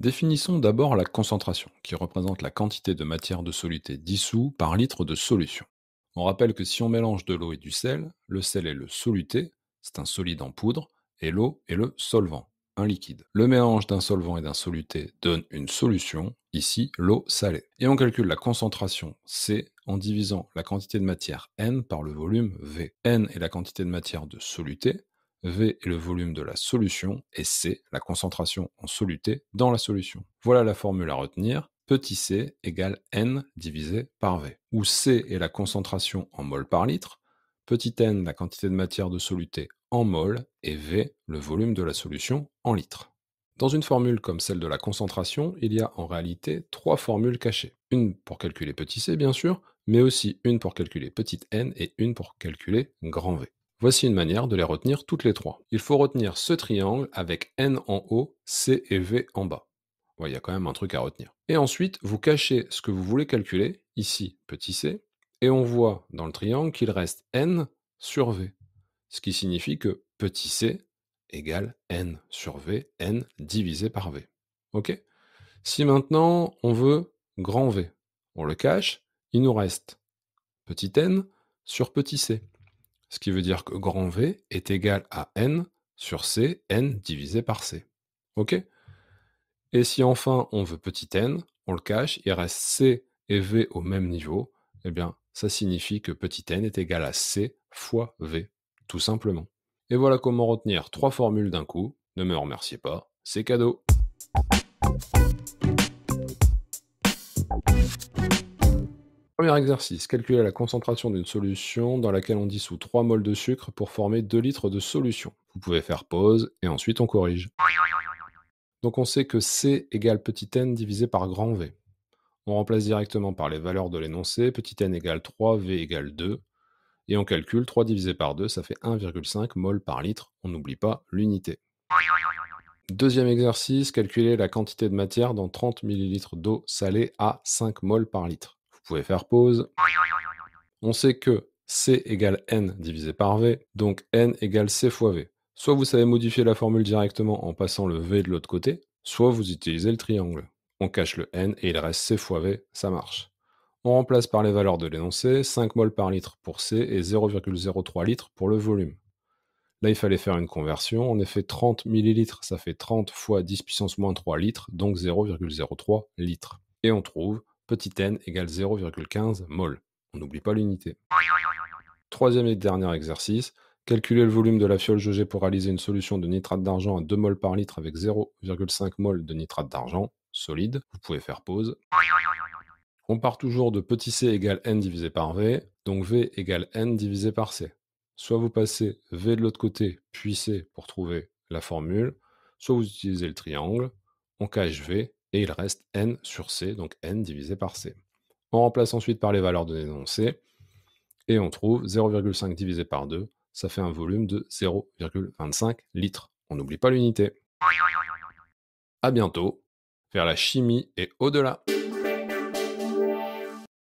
Définissons d'abord la concentration, qui représente la quantité de matière de soluté dissous par litre de solution. On rappelle que si on mélange de l'eau et du sel, le sel est le soluté, c'est un solide en poudre, et l'eau est le solvant, un liquide. Le mélange d'un solvant et d'un soluté donne une solution, ici l'eau salée. Et on calcule la concentration C en divisant la quantité de matière N par le volume V. N est la quantité de matière de soluté, V est le volume de la solution et C la concentration en soluté dans la solution. Voilà la formule à retenir. Petit c égale N divisé par V, où C est la concentration en mol par litre, petit n la quantité de matière de soluté en mol et V le volume de la solution en litres. Dans une formule comme celle de la concentration, il y a en réalité trois formules cachées. Une pour calculer petit c bien sûr, mais aussi une pour calculer petite n et une pour calculer grand V. Voici une manière de les retenir toutes les trois. Il faut retenir ce triangle avec N en haut, C et V en bas. Il y a quand même un truc à retenir. Et ensuite, vous cachez ce que vous voulez calculer, ici petit c, et on voit dans le triangle qu'il reste N sur V. Ce qui signifie que petit c égale N sur V, N divisé par V. OK Si maintenant on veut grand V, on le cache, il nous reste petit n sur petit c. Ce qui veut dire que grand V est égal à n sur c, n divisé par c. OK Et si enfin on veut petit n, on le cache, il reste c et v au même niveau, eh bien ça signifie que petit n est égal à c fois v, tout simplement. Et voilà comment retenir trois formules d'un coup. Ne me remerciez pas, c'est cadeau. Premier exercice, calculer la concentration d'une solution dans laquelle on dissout 3 moles de sucre pour former 2 litres de solution. Vous pouvez faire pause et ensuite on corrige. Donc on sait que C égale petit n divisé par grand V. On remplace directement par les valeurs de l'énoncé, petit n égale 3, V égale 2, et on calcule 3 divisé par 2, ça fait 1,5 mol par litre, on n'oublie pas l'unité. Deuxième exercice, calculer la quantité de matière dans 30 ml d'eau salée à 5 moles par litre. Vous pouvez faire pause. On sait que C égale N divisé par V, donc N égale C fois V. Soit vous savez modifier la formule directement en passant le V de l'autre côté, soit vous utilisez le triangle. On cache le N et il reste C fois V, ça marche. On remplace par les valeurs de l'énoncé, 5 mol par litre pour C et 0,03 litre pour le volume. Là, il fallait faire une conversion. En effet, 30 millilitres, ça fait 30 fois 10 puissance moins 3 litres, donc 0,03 litres. Et on trouve petit n égale 0,15 mol. On n'oublie pas l'unité. Troisième et dernier exercice, calculer le volume de la fiole jaugée pour réaliser une solution de nitrate d'argent à 2 mol par litre avec 0,5 mol de nitrate d'argent, solide, vous pouvez faire pause. On part toujours de petit c égale n divisé par v, donc v égale n divisé par c. Soit vous passez v de l'autre côté, puis c pour trouver la formule, soit vous utilisez le triangle, on cache v, et il reste n sur c, donc n divisé par c. On remplace ensuite par les valeurs données dans c, et on trouve 0,5 divisé par 2, ça fait un volume de 0,25 litres. On n'oublie pas l'unité. A bientôt, vers la chimie et au-delà.